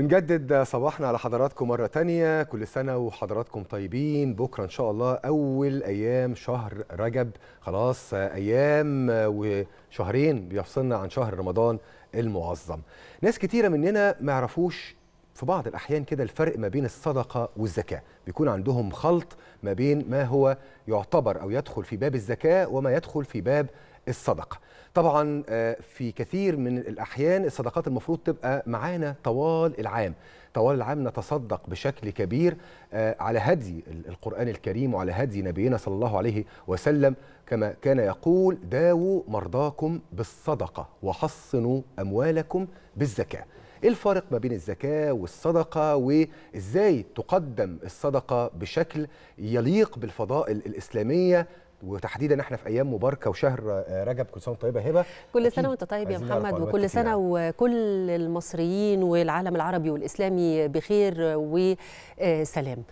بنجدد صباحنا على حضراتكم مرة تانية كل سنة وحضراتكم طيبين بكرة إن شاء الله أول أيام شهر رجب خلاص أيام وشهرين بيفصلنا عن شهر رمضان المعظم ناس كتيرة مننا ما يعرفوش في بعض الأحيان كده الفرق ما بين الصدقة والزكاة بيكون عندهم خلط ما بين ما هو يعتبر أو يدخل في باب الزكاة وما يدخل في باب الصدقة طبعا آه، في كثير من الأحيان الصدقات المفروض تبقى معانا طوال العام طوال العام نتصدق بشكل كبير آه، على هدي القرآن الكريم وعلى هدي نبينا صلى الله عليه وسلم كما كان يقول داووا مرضاكم بالصدقة وحصنوا أموالكم بالزكاة ايه الفارق ما بين الزكاه والصدقه وازاي تقدم الصدقه بشكل يليق بالفضائل الاسلاميه وتحديدا احنا في ايام مباركه وشهر آه، رجب كل سنه طيبه هبه كل سنه وانت طيب يا محمد وكل سنه وكل المصريين والعالم العربي والاسلامي بخير وسلام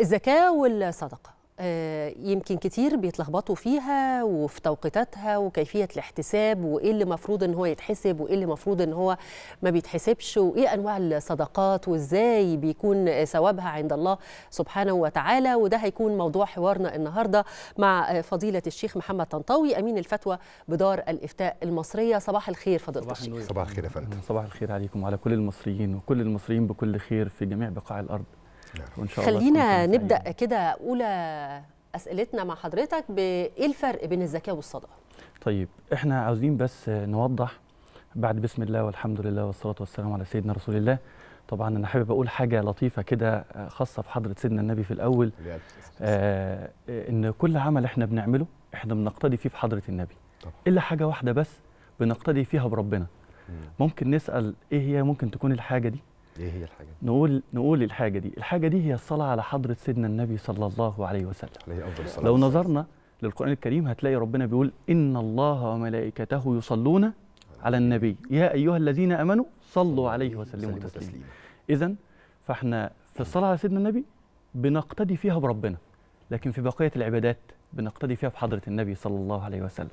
الزكاه والصدقه آه، يمكن كتير بيتلخبطوا فيها وفي توقيتاتها وكيفيه الاحتساب وايه اللي مفروض ان هو يتحسب وايه اللي مفروض ان هو ما بيتحسبش وايه انواع الصدقات وازاي بيكون ثوابها عند الله سبحانه وتعالى وده هيكون موضوع حوارنا النهارده مع فضيله الشيخ محمد طنطاوي امين الفتوى بدار الافتاء المصريه صباح الخير فضيله صباح الشيخ صباح الخير يا فندم صباح الخير عليكم وعلى كل المصريين وكل المصريين بكل خير في جميع بقاع الارض وان شاء الله خلينا نبدا كده اولى اسئلتنا مع حضرتك بايه الفرق بين الزكاه والصدقه طيب احنا عاوزين بس نوضح بعد بسم الله والحمد لله والصلاه والسلام على سيدنا رسول الله طبعا انا حابب اقول حاجه لطيفه كده خاصه بحضره سيدنا النبي في الاول آه ان كل عمل احنا بنعمله احنا بنقتدي فيه بحضره النبي طبعا. الا حاجه واحده بس بنقتدي فيها بربنا ممكن نسال ايه هي ممكن تكون الحاجه دي ايه هي الحاجه دي؟ نقول نقول الحاجه دي الحاجه دي هي الصلاه على حضره سيدنا النبي صلى الله عليه وسلم عليه افضل الصلاه لو نظرنا للقران الكريم هتلاقي ربنا بيقول ان الله وملائكته يصلون على النبي يا ايها الذين امنوا صلوا عليه وسلموا تسليما اذا فاحنا في الصلاه على سيدنا النبي بنقتدي فيها بربنا لكن في بقيه العبادات بنقتدي فيها بحضره النبي صلى الله عليه وسلم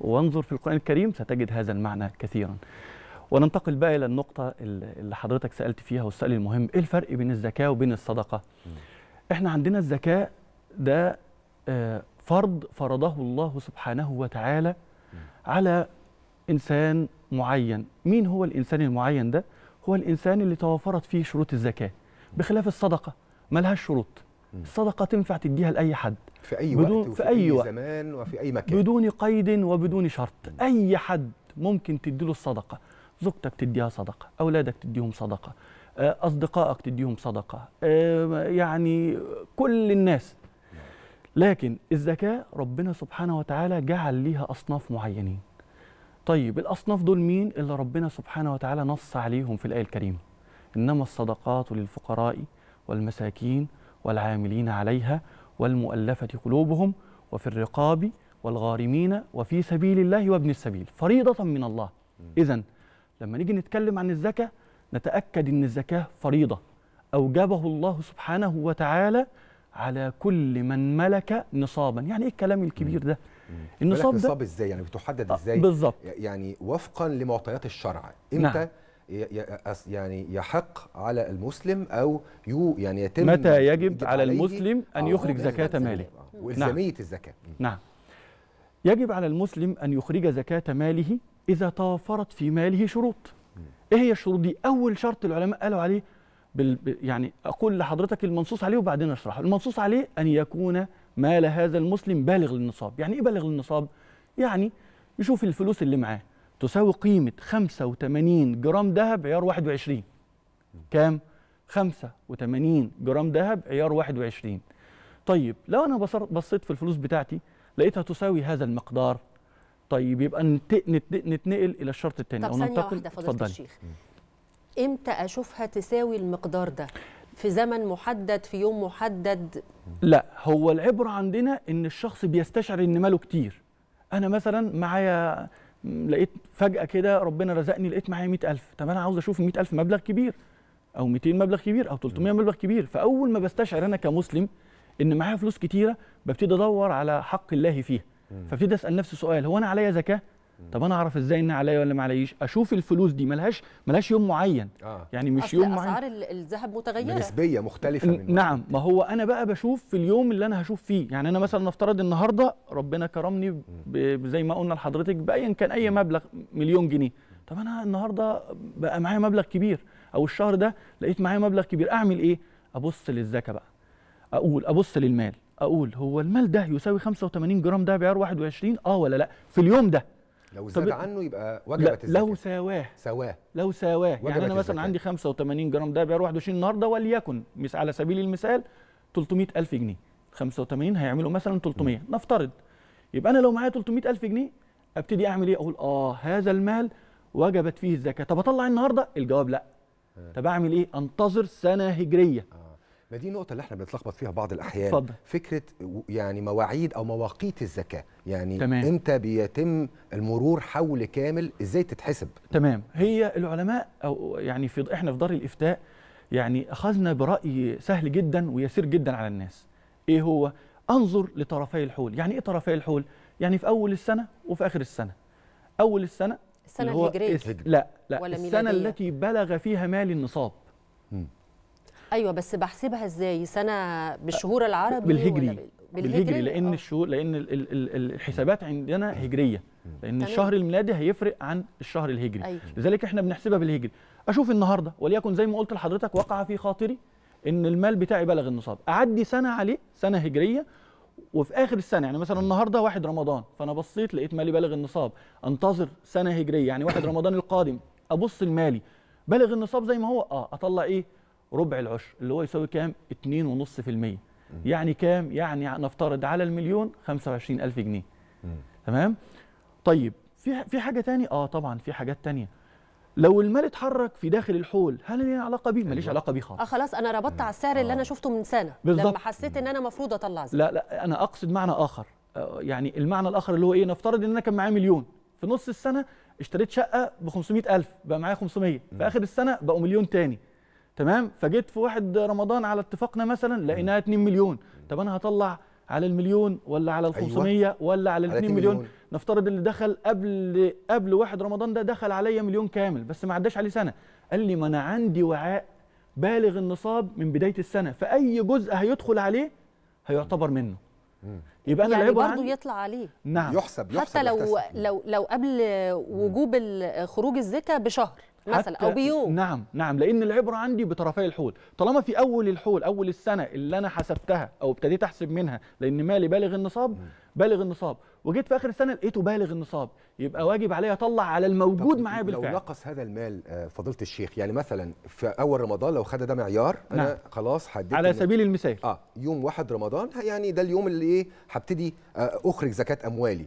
وانظر في القرآن الكريم ستجد هذا المعنى كثيرا وننتقل بقى الى النقطه اللي حضرتك سالت فيها والسؤال المهم ايه الفرق بين الزكاه وبين الصدقه م. احنا عندنا الزكاه ده آه، فرض فرضه الله سبحانه وتعالى م. على انسان معين مين هو الانسان المعين ده هو الانسان اللي توافرت فيه شروط الزكاه بخلاف الصدقه لهاش شروط الصدقه تنفع تديها لاي حد في اي بدون وقت وفي في اي وقت. زمان وفي اي مكان بدون قيد وبدون شرط اي حد ممكن تديله الصدقه زوجتك تديها صدقه اولادك تديهم صدقه آه، اصدقائك تديهم صدقه آه، يعني كل الناس لكن الزكاه ربنا سبحانه وتعالى جعل ليها اصناف معينين طيب الاصناف دول مين اللي ربنا سبحانه وتعالى نص عليهم في الايه الكريمه انما الصدقات للفقراء والمساكين والعاملين عليها والمؤلفه قلوبهم وفي الرقاب والغارمين وفي سبيل الله وابن السبيل فريضه من الله اذا لما نيجي نتكلم عن الزكاة نتأكد أن الزكاة فريضة أوجبه الله سبحانه وتعالى على كل من ملك نصابا يعني ايه الكلام الكبير ده النصاب ده نصاب ازاي يعني بتحدد آه، ازاي بالظبط يعني وفقا لمعطيات الشرع امتى نعم. يعني يحق على المسلم او يو يعني يتم متى يجب, يجب على المسلم ان آه، يخرج آه، زكاه ماله والزاميه نعم. الزكاه نعم يجب على المسلم ان يخرج زكاه ماله اذا توفرت في ماله شروط ايه هي الشروط دي اول شرط العلماء قالوا عليه بال... يعني اقول لحضرتك المنصوص عليه وبعدين اشرحه المنصوص عليه ان يكون مال هذا المسلم بالغ للنصاب يعني ايه بالغ للنصاب يعني يشوف الفلوس اللي معاه تساوي قيمة 85 جرام ذهب عيار 21 كام 85 جرام ذهب عيار 21 طيب لو انا بصيت في الفلوس بتاعتي لقيتها تساوي هذا المقدار طيب يبقى نتنقل الى الشرط الثاني او ننتقل اتفضلي الشيخ امتى اشوفها تساوي المقدار ده في زمن محدد في يوم محدد لا هو العبره عندنا ان الشخص بيستشعر ان ماله كتير انا مثلا معايا لقيت فجاه كده ربنا رزقني لقيت معايا 100000 طب انا عاوز اشوف ال 100000 مبلغ كبير او 200 مبلغ كبير او 300 مبلغ كبير فاول ما بستشعر انا كمسلم ان معايا فلوس كتيره ببتدي ادور على حق الله فيها فابتدي اسال نفسي سؤال هو انا عليا زكاه طب انا اعرف ازاي ان عليا ولا ما علياش اشوف الفلوس دي ملهاش ملهاش يوم معين آه. يعني مش يوم معين اسعار الذهب متغيره نسبيه مختلفه من نعم ما هو انا بقى بشوف في اليوم اللي انا هشوف فيه يعني انا مثلا نفترض النهارده ربنا كرمني زي ما قلنا لحضرتك بايا كان اي مبلغ مليون جنيه طب انا النهارده بقى معايا مبلغ كبير او الشهر ده لقيت معايا مبلغ كبير اعمل ايه ابص للزكاه بقى اقول ابص للمال اقول هو المال ده يساوي 85 جرام ده بعيار 21 اه ولا لا في اليوم ده لو زاد عنه يبقى وجبه الزكاه لو سواه سواه لو سواه يعني انا مثلا عندي 85 جرام ده بعيار 21 النهارده وليكن على سبيل المثال 300000 جنيه 85 هيعملوا مثلا 300 م. نفترض يبقى انا لو معايا 300000 جنيه ابتدي اعمل ايه اقول اه هذا المال وجبت فيه الزكاه طب اطلع النهارده الجواب لا آه. طب اعمل ايه انتظر سنه هجريه آه. ما دي النقطه اللي احنا بنتلخبط فيها بعض الاحيان فضل. فكره يعني مواعيد او مواقيت الزكاه يعني تمام. امتى بيتم المرور حول كامل ازاي تتحسب تمام هي العلماء او يعني في احنا في دار الافتاء يعني اخذنا براي سهل جدا ويسير جدا على الناس ايه هو انظر لطرفي الحول يعني ايه طرفي الحول يعني في اول السنه وفي اخر السنه اول السنه السنه الهجريه لا لا ولا السنه التي بلغ فيها مال النصاب م. ايوه بس بحسبها ازاي سنه بالشهور أه، العربي بالهجري بالهجري, بالهجري لان آه. الشهور لان الحسابات عندنا هجريه لان الشهر الميلادي هيفرق عن الشهر الهجري أيوة. لذلك احنا بنحسبها بالهجري اشوف النهارده وليكن زي ما قلت لحضرتك وقع في خاطري ان المال بتاعي بلغ النصاب اعدي سنه عليه سنه هجريه وفي اخر السنه يعني مثلا النهارده 1 رمضان فانا بصيت لقيت مالي بلغ النصاب انتظر سنه هجريه يعني 1 رمضان القادم ابص لمالي بلغ النصاب زي ما هو اه اطلع ايه ربع العشر اللي هو يساوي كام 2.5% يعني كام يعني نفترض على المليون 25000 جنيه تمام طيب في في حاجه ثانيه؟ اه طبعا في حاجات تانية لو المال اتحرك في داخل الحول هل ليه علاقه بيه ماليش علاقه بيه خالص اه خلاص انا ربطت على السعر اللي آه. انا شفته من سنه بالزبط. لما حسيت ان انا المفروض اطلع زي. لا لا انا اقصد معنى اخر آه، يعني المعنى الاخر اللي هو ايه نفترض ان انا كان معايا مليون في نص السنه اشتريت شقه ب 500000 بقى معايا 500 في اخر السنه بقوا مليون تاني تمام فجيت في واحد رمضان على اتفاقنا مثلا لقيناها 2 مليون طب انا هطلع على المليون ولا على ال 500 أيوة. ولا على ال 2 مليون. مليون نفترض اللي دخل قبل قبل واحد رمضان ده دخل عليا مليون كامل بس ما عداش عليه سنه قال لي ما انا عندي وعاء بالغ النصاب من بدايه السنه فاي جزء هيدخل عليه هيعتبر منه يبقى انا يعني برضه يطلع عليه نعم يحسب يحسب حتى لو لو لو قبل وجوب خروج الزكاه بشهر مثلا او بيوم نعم نعم لان العبره عندي بطرفي الحول طالما في اول الحول اول السنه اللي انا حسبتها او ابتديت احسب منها لان مالي بالغ النصاب بالغ النصاب وجيت في اخر السنه لقيته بالغ النصاب يبقى واجب عليا اطلع على الموجود معايا بالفعل لو نقص هذا المال آه، فضيله الشيخ يعني مثلا في اول رمضان لو خد ده معيار انا نعم. خلاص حددت على سبيل المثال اه يوم واحد رمضان يعني ده اليوم اللي ايه هبتدي آه، اخرج زكاه اموالي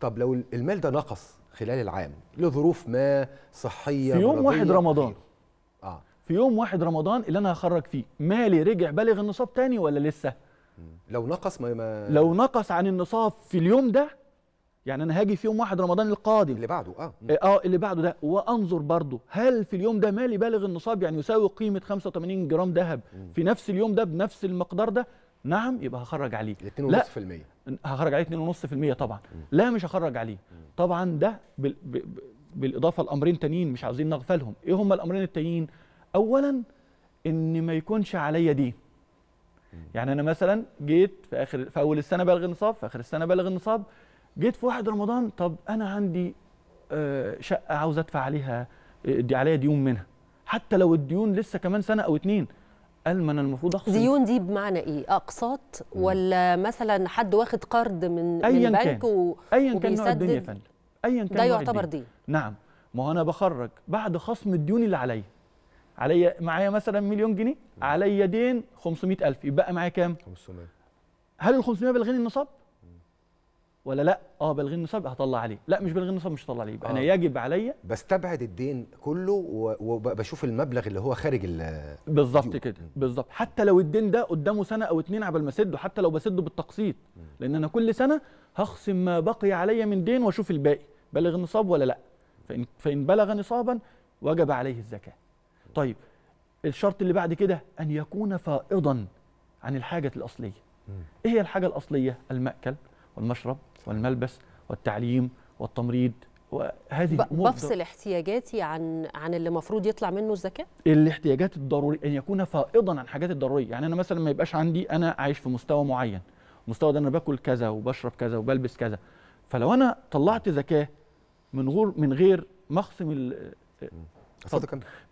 طب لو المال ده نقص خلال العام لظروف ما صحيه في يوم واحد رمضان اه في يوم واحد رمضان اللي انا هخرج فيه مالي رجع بالغ النصاب تاني ولا لسه لو نقص ما, ما لو نقص عن النصاب في اليوم ده يعني انا هاجي في يوم واحد رمضان القادم اللي بعده آه. اه اه اللي بعده ده وانظر برضه هل في اليوم ده مالي بالغ النصاب يعني يساوي قيمه 85 جرام ذهب في نفس اليوم ده بنفس المقدار ده نعم يبقى هخرج عليه 2.5% لا هخرج عليه 2.5% طبعا لا مش هخرج عليه طبعا ده بالاضافه لامرين تانيين مش عاوزين نغفلهم ايه هما الامرين التانيين اولا ان ما يكونش عليا دين يعني انا مثلا جيت في اخر في اول السنه بلغ النصاب في اخر السنه بلغ النصاب جيت في واحد رمضان طب انا عندي آه، شقه عاوز ادفع عليها آه، دي عليا ديون منها حتى لو الديون لسه كمان سنه او اتنين قال ما انا المفروض اخصم ديون دي بمعنى ايه اقساط ولا مثلا حد واخد قرض من أي من بنك و... ايا كان نوع الدنيا فندم ايا كان ده يعتبر دين. دي نعم ما هو انا بخرج بعد خصم الديون اللي عليا عليا معايا مثلا مليون جنيه عليا دين 500000 يبقى معايا كام 500 هل ال 500 بالغني النصاب ولا لا اه بالغ النصاب هطلع عليه لا مش بالغ النصاب مش هطلع عليه آه. انا يجب عليا بستبعد الدين كله وبشوف المبلغ اللي هو خارج بالظبط كده بالظبط حتى لو الدين ده قدامه سنه او اتنين عبال ما اسده حتى لو بسده بالتقسيط لان انا كل سنه هخصم ما بقي عليا من دين واشوف الباقي بلغ النصاب ولا لا فان فان بلغ نصابا وجب عليه الزكاه طيب الشرط اللي بعد كده ان يكون فائضا عن الحاجه الاصليه ايه هي الحاجه الاصليه الماكل والمشرب والملبس والتعليم والتمريض وهذه الامور بفصل احتياجاتي عن عن اللي المفروض يطلع منه الزكاه الاحتياجات الضروري ان يكون فائضا عن حاجات الضروريه يعني انا مثلا ما يبقاش عندي انا عايش في مستوى معين المستوى ده انا باكل كذا وبشرب كذا وبلبس كذا فلو انا طلعت زكاه من غير من غير مخصم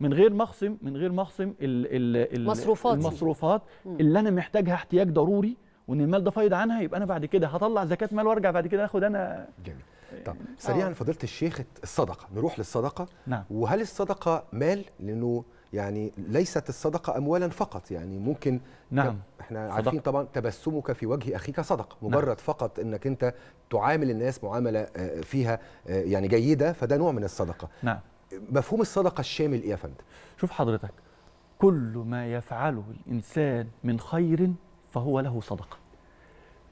من غير مخصم من غير مخصم المصروفات المصروفات اللي انا محتاجها احتياج ضروري وان المال ده فايض عنها يبقى انا بعد كده هطلع زكاه مال وارجع بعد كده اخد انا جميل إيه. طب سريعا آه. فضيله الشيخ الصدقه نروح للصدقه نعم. وهل الصدقه مال لانه يعني ليست الصدقه اموالا فقط يعني ممكن نعم احنا صدق. عارفين طبعا تبسمك في وجه اخيك صدقه نعم. مجرد نعم. فقط انك انت تعامل الناس معامله آه، فيها آه، يعني جيده فده نوع من الصدقه نعم مفهوم الصدقه الشامل ايه يا فندم شوف حضرتك كل ما يفعله الانسان من خير فهو له صدقة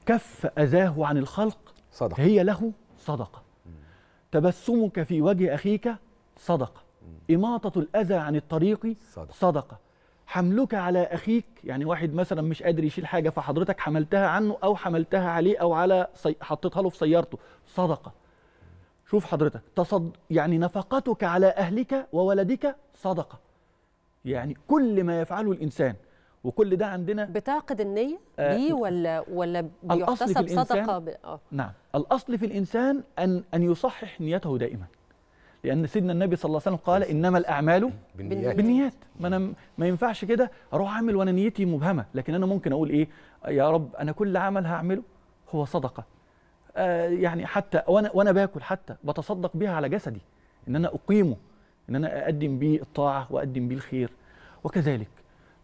كف أذاه عن الخلق صدقة. هي له صدقة تبسمك في وجه أخيك صدقة إماطة الأذى عن الطريق صدقة, صدقة. حملك على اخيك يعني واحد مثلا مش قادر يشيل حاجه فحضرتك حملتها عنه او حملتها عليه او على سي... حطيتها له في سيارته صدقه شوف حضرتك تصد يعني نفقتك على اهلك وولدك صدقه يعني كل ما يفعله الانسان وكل ده عندنا بتعقد النية دي آه، ولا ولا بيحتسب صدقة ب... آه. نعم الأصل في الإنسان أن أن يصحح نيته دائما لأن سيدنا النبي صلى الله عليه وسلم قال إنما الأعمال بالنيات, بالنيات. ما أنا ما ينفعش كده أروح أعمل وأنا نيتي مبهمة لكن أنا ممكن أقول إيه يا رب أنا كل عمل هعمله هو صدقة آه يعني حتى وأنا وأنا باكل حتى بتصدق بها على جسدي إن أنا أقيمه إن أنا أقدم بيه الطاعة وأقدم بيه الخير وكذلك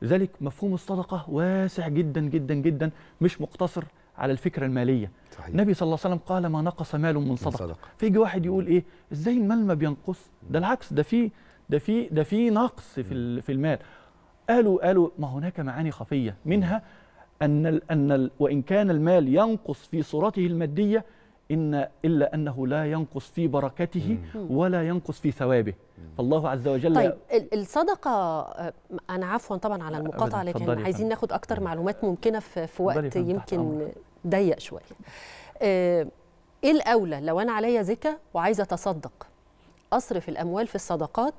لذلك مفهوم الصدقه واسع جدا جدا جدا مش مقتصر على الفكره الماليه صحيح. النبي صلى الله عليه وسلم قال ما نقص مال من صدقه, صدقة. فيجي واحد يقول ايه ازاي المال ما بينقص ده العكس ده في ده في ده في نقص في في المال قالوا قالوا ما هناك معاني خفيه منها ان ان وان كان المال ينقص في صورته الماديه إن إلا أنه لا ينقص في بركته ولا ينقص في ثوابه فالله عز وجل طيب الصدقة آه، أنا عفوا طبعا على المقاطعة لكن عايزين ناخد أكتر معلومات ممكنة في وقت يمكن ضيق شوية آه، إيه الأولى لو أنا عليا زكاة وعايزة أتصدق أصرف الأموال في الصدقات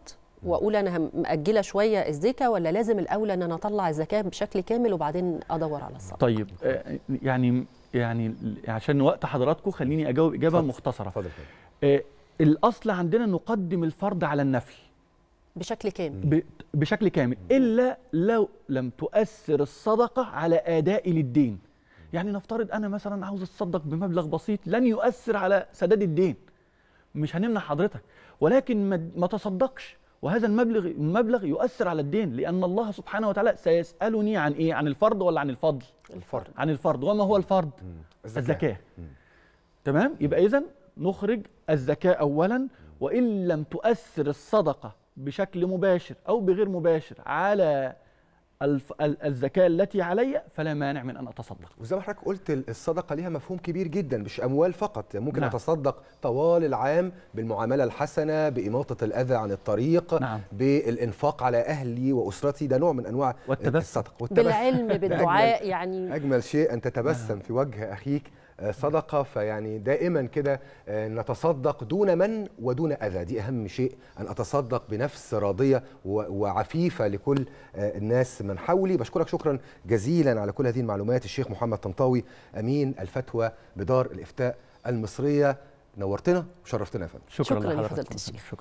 واقول انا مأجله شويه الزكاه ولا لازم الاولى ان انا اطلع الزكاه بشكل كامل وبعدين ادور على الصدقه طيب آه، يعني يعني عشان وقت حضراتكم خليني اجاوب اجابه فضل. مختصره فضل. آه الاصل عندنا نقدم الفرض على النفي بشكل كامل بشكل كامل الا لو لم تؤثر الصدقه على ادائي للدين يعني نفترض انا مثلا عاوز اتصدق بمبلغ بسيط لن يؤثر على سداد الدين مش هنمنع حضرتك ولكن ما تصدقش وهذا المبلغ المبلغ يؤثر على الدين لان الله سبحانه وتعالى سيسالني عن ايه عن الفرض ولا عن الفضل الفرد عن الفرد وما هو الفرد الزكاه تمام يبقى اذا نخرج الزكاه اولا وان لم تؤثر الصدقه بشكل مباشر او بغير مباشر على الزكاه التي علي فلا مانع من ان اتصدق وزي ما حضرتك قلت الصدقه ليها مفهوم كبير جدا مش اموال فقط ممكن نعم. اتصدق طوال العام بالمعامله الحسنه باماطه الاذى عن الطريق نعم. بالانفاق على اهلي واسرتي ده نوع من انواع والتبسم. الصدقه والتبسم بالعلم بالدعاء يعني اجمل شيء ان تتبسم نعم. في وجه اخيك آه، صدقه فيعني دائما كده آه، نتصدق دون من ودون اذى دي اهم شيء ان اتصدق بنفس راضيه وعفيفه لكل آه، الناس من حولي بشكرك شكرا جزيلا على كل هذه المعلومات الشيخ محمد طنطاوي امين الفتوى بدار الافتاء المصريه نورتنا وشرفتنا يا فندم شكرا, شكرا لحضرتك الشيخ شكرا